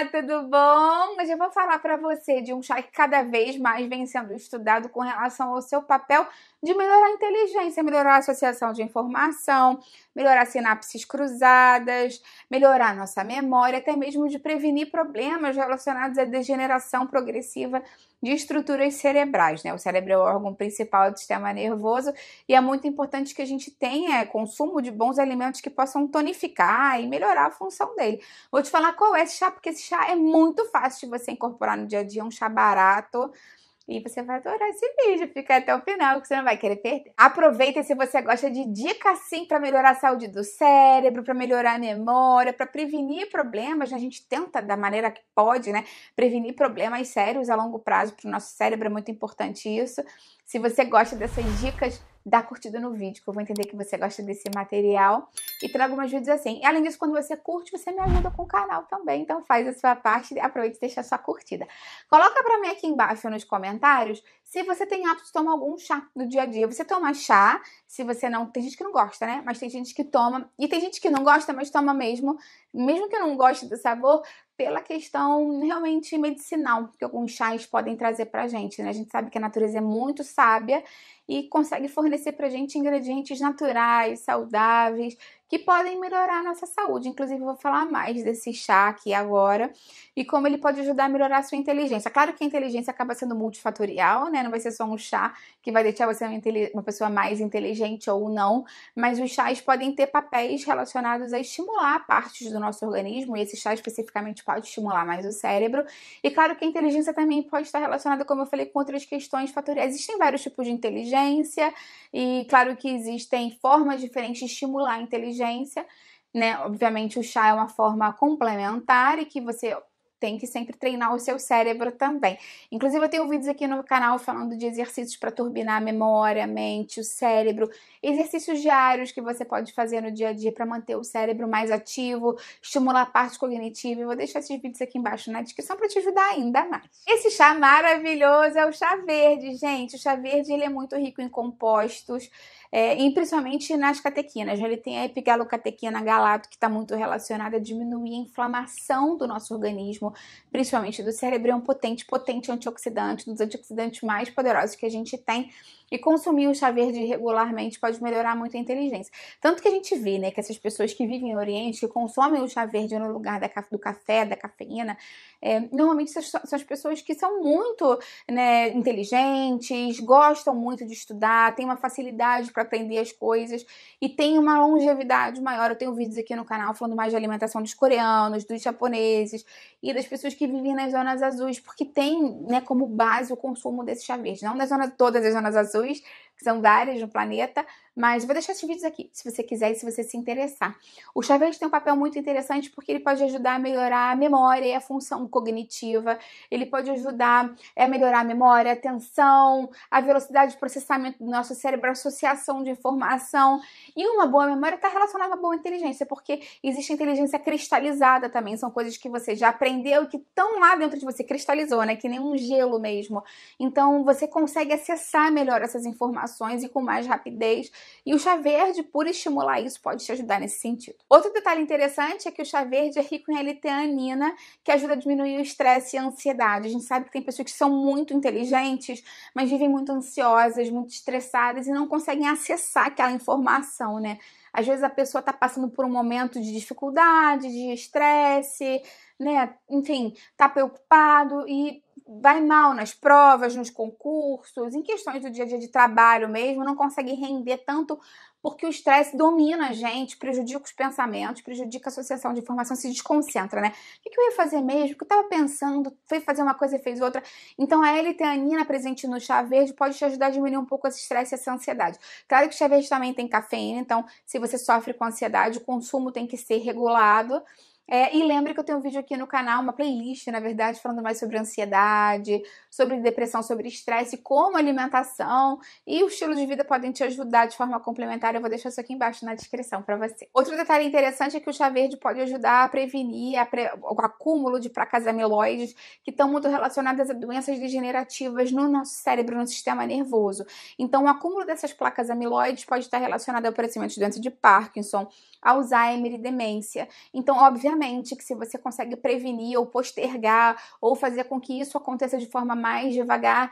Olá, tudo bom? Hoje eu vou falar para você de um chá que cada vez mais vem sendo estudado com relação ao seu papel de melhorar a inteligência, melhorar a associação de informação, melhorar sinapses cruzadas, melhorar nossa memória, até mesmo de prevenir problemas relacionados à degeneração progressiva de estruturas cerebrais, né? O cérebro é o órgão principal do sistema nervoso e é muito importante que a gente tenha consumo de bons alimentos que possam tonificar e melhorar a função dele. Vou te falar qual é esse chá, porque esse chá é muito fácil de você incorporar no dia a dia, um chá barato e você vai adorar esse vídeo, fica até o final que você não vai querer perder. Aproveita se você gosta de dicas sim para melhorar a saúde do cérebro, para melhorar a memória, para prevenir problemas. Né? A gente tenta da maneira que pode, né? Prevenir problemas sérios a longo prazo para o nosso cérebro, é muito importante isso. Se você gosta dessas dicas, dá curtida no vídeo, que eu vou entender que você gosta desse material e trago umas vídeos assim. E além disso, quando você curte, você me ajuda com o canal também, então faz a sua parte, aproveita e deixa a sua curtida. Coloca para mim aqui embaixo nos comentários se você tem hábito de tomar algum chá no dia a dia. Você toma chá, se você não... Tem gente que não gosta, né? Mas tem gente que toma, e tem gente que não gosta, mas toma mesmo. Mesmo que não goste do sabor, pela questão realmente medicinal que alguns chás podem trazer para a gente. Né? A gente sabe que a natureza é muito sábia e consegue fornecer para a gente ingredientes naturais, saudáveis, que podem melhorar a nossa saúde. Inclusive, eu vou falar mais desse chá aqui agora e como ele pode ajudar a melhorar a sua inteligência. Claro que a inteligência acaba sendo multifatorial, né? Não vai ser só um chá que vai deixar você uma, uma pessoa mais inteligente ou não, mas os chás podem ter papéis relacionados a estimular partes do nosso organismo e esse chá especificamente pode estimular mais o cérebro. E claro que a inteligência também pode estar relacionada, como eu falei, com outras questões fatoriais. Existem vários tipos de inteligência e claro que existem formas diferentes de estimular a inteligência inteligência, né? Obviamente o chá é uma forma complementar e que você tem que sempre treinar o seu cérebro também. Inclusive, eu tenho vídeos aqui no canal falando de exercícios para turbinar a memória, a mente, o cérebro, exercícios diários que você pode fazer no dia a dia para manter o cérebro mais ativo, estimular a parte cognitiva. Eu vou deixar esses vídeos aqui embaixo na descrição para te ajudar ainda mais. Esse chá maravilhoso é o chá verde, gente. O chá verde ele é muito rico em compostos é, e principalmente nas catequinas. Né? Ele tem a epigalocatequina galato, que está muito relacionada a diminuir a inflamação do nosso organismo, principalmente do cérebro, é um potente, potente antioxidante, um dos antioxidantes mais poderosos que a gente tem. E consumir o chá verde regularmente pode melhorar muito a inteligência. Tanto que a gente vê, né, que essas pessoas que vivem no Oriente, que consomem o chá verde no lugar da, do café, da cafeína, é, normalmente são, são as pessoas que são muito né, inteligentes, gostam muito de estudar, têm uma facilidade para para aprender as coisas e tem uma longevidade maior. Eu tenho vídeos aqui no canal falando mais de alimentação dos coreanos, dos japoneses e das pessoas que vivem nas zonas azuis, porque tem, né, como base o consumo desse chá verde, não nas zonas todas as zonas azuis, que são várias no planeta, mas vou deixar esses vídeos aqui, se você quiser e se você se interessar. O verde tem um papel muito interessante porque ele pode ajudar a melhorar a memória e a função cognitiva, ele pode ajudar a é, melhorar a memória, a atenção, a velocidade de processamento do nosso cérebro, a associação de informação. E uma boa memória está relacionada a boa inteligência, porque existe inteligência cristalizada também, são coisas que você já aprendeu e que estão lá dentro de você, cristalizou, né? Que nem um gelo mesmo. Então você consegue acessar melhor essas informações informações e com mais rapidez. E o chá verde, por estimular isso, pode te ajudar nesse sentido. Outro detalhe interessante é que o chá verde é rico em L-teanina, que ajuda a diminuir o estresse e a ansiedade. A gente sabe que tem pessoas que são muito inteligentes, mas vivem muito ansiosas, muito estressadas e não conseguem acessar aquela informação, né? Às vezes a pessoa está passando por um momento de dificuldade, de estresse, né? Enfim, está preocupado e vai mal nas provas, nos concursos, em questões do dia a dia de trabalho mesmo, não consegue render tanto porque o estresse domina a gente, prejudica os pensamentos, prejudica a associação de informação, se desconcentra, né? O que eu ia fazer mesmo? O que eu estava pensando? Foi fazer uma coisa e fez outra. Então, a L-teanina presente no chá verde pode te ajudar a diminuir um pouco esse estresse e essa ansiedade. Claro que o chá verde também tem cafeína, então, se você sofre com ansiedade, o consumo tem que ser regulado é, e lembre que eu tenho um vídeo aqui no canal, uma playlist, na verdade, falando mais sobre ansiedade, sobre depressão, sobre estresse, como alimentação e o estilo de vida podem te ajudar de forma complementar. Eu vou deixar isso aqui embaixo na descrição para você. Outro detalhe interessante é que o chá verde pode ajudar a prevenir a pre... o acúmulo de placas amiloides, que estão muito relacionadas a doenças degenerativas no nosso cérebro, no sistema nervoso. Então, o acúmulo dessas placas amiloides pode estar relacionado ao aparecimento de doença de Parkinson, Alzheimer e demência. Então, obviamente, certamente que se você consegue prevenir ou postergar ou fazer com que isso aconteça de forma mais devagar,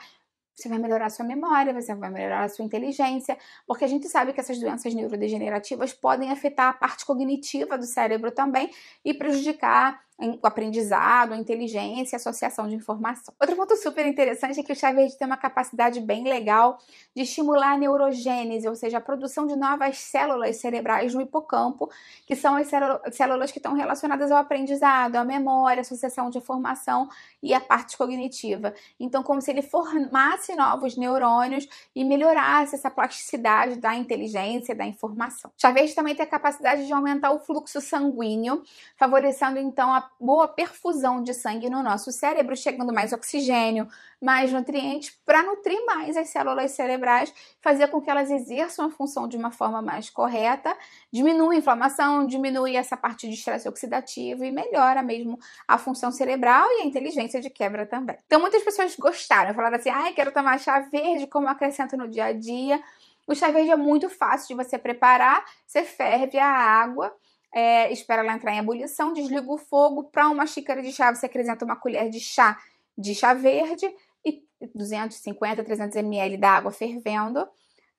você vai melhorar a sua memória, você vai melhorar a sua inteligência, porque a gente sabe que essas doenças neurodegenerativas podem afetar a parte cognitiva do cérebro também e prejudicar o aprendizado, a inteligência, a associação de informação. Outro ponto super interessante é que o chá verde tem uma capacidade bem legal de estimular a neurogênese, ou seja, a produção de novas células cerebrais no hipocampo, que são as células que estão relacionadas ao aprendizado, à memória, à associação de informação e à parte cognitiva. Então, como se ele formasse novos neurônios e melhorasse essa plasticidade da inteligência, da informação. O chá verde também tem a capacidade de aumentar o fluxo sanguíneo, favorecendo então a boa perfusão de sangue no nosso cérebro, chegando mais oxigênio, mais nutrientes, para nutrir mais as células cerebrais, fazer com que elas exerçam a função de uma forma mais correta, diminui a inflamação, diminui essa parte de estresse oxidativo e melhora mesmo a função cerebral e a inteligência de quebra também. Então, muitas pessoas gostaram, falaram assim: ai, ah, quero tomar chá verde, como acrescento no dia a dia. O chá verde é muito fácil de você preparar, você ferve a água é, espera ela entrar em ebulição, desliga o fogo, para uma xícara de chá você acrescenta uma colher de chá de chá verde e 250, 300 ml da água fervendo,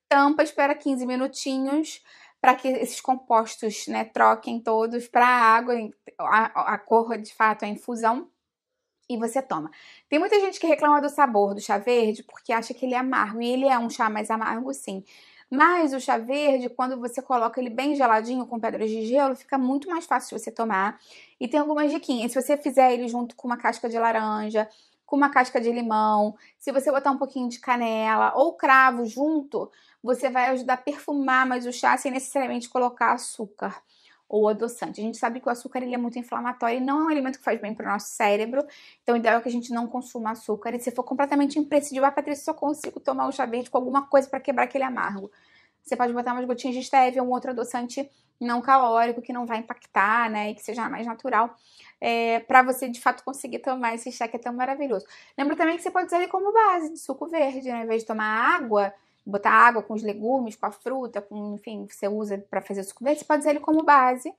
tampa, espera 15 minutinhos para que esses compostos né, troquem todos para a água, a, a cor de fato é a infusão, e você toma. Tem muita gente que reclama do sabor do chá verde porque acha que ele é amargo, e ele é um chá mais amargo sim, mas o chá verde, quando você coloca ele bem geladinho com pedras de gelo, fica muito mais fácil de você tomar. E tem algumas diquinhas. Se você fizer ele junto com uma casca de laranja, com uma casca de limão, se você botar um pouquinho de canela ou cravo junto, você vai ajudar a perfumar mais o chá sem necessariamente colocar açúcar ou adoçante. A gente sabe que o açúcar ele é muito inflamatório e não é um alimento que faz bem para o nosso cérebro, então o ideal é que a gente não consuma açúcar. E se for completamente imprescindível, ah, Patrícia, só consigo tomar o chá verde com alguma coisa para quebrar aquele amargo. Você pode botar umas gotinhas de stevia ou um outro adoçante não calórico, que não vai impactar, né, e que seja mais natural, é, para você de fato conseguir tomar esse chá que é tão maravilhoso. Lembra também que você pode usar ele como base de suco verde, né, ao invés de tomar água, botar água com os legumes, com a fruta, com, enfim, você usa para fazer suco verde, você pode usar ele como base.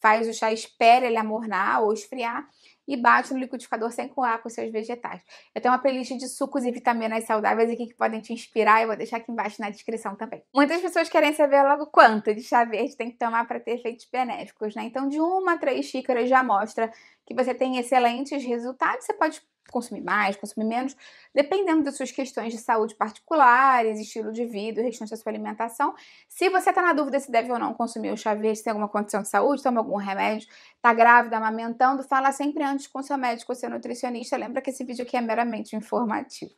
Faz o chá, espera ele amornar ou esfriar e bate no liquidificador sem coar com seus vegetais. Eu tenho uma playlist de sucos e vitaminas saudáveis aqui que podem te inspirar, eu vou deixar aqui embaixo na descrição também. Muitas pessoas querem saber logo quanto de chá verde tem que tomar para ter efeitos benéficos, né? Então, de uma a três xícaras já mostra que você tem excelentes resultados. Você pode consumir mais, consumir menos, dependendo das suas questões de saúde particulares, estilo de vida, restante da sua alimentação. Se você está na dúvida se deve ou não consumir o chá verde, se tem alguma condição de saúde, toma algum remédio, está grávida, amamentando, fala sempre antes com seu médico ou seu nutricionista. Lembra que esse vídeo aqui é meramente informativo.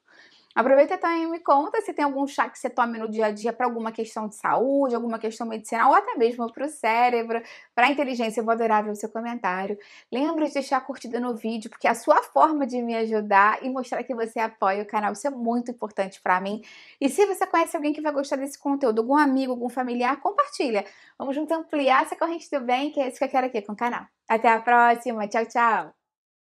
Aproveita e também tá me conta se tem algum chá que você tome no dia a dia para alguma questão de saúde, alguma questão medicinal, ou até mesmo para o cérebro, para a inteligência. Eu vou adorar ver o seu comentário. Lembra de deixar a curtida no vídeo, porque é a sua forma de me ajudar e mostrar que você apoia o canal, isso é muito importante para mim. E se você conhece alguém que vai gostar desse conteúdo, algum amigo, algum familiar, compartilha. Vamos juntos ampliar essa corrente do bem, que é isso que eu quero aqui com o canal. Até a próxima, tchau, tchau!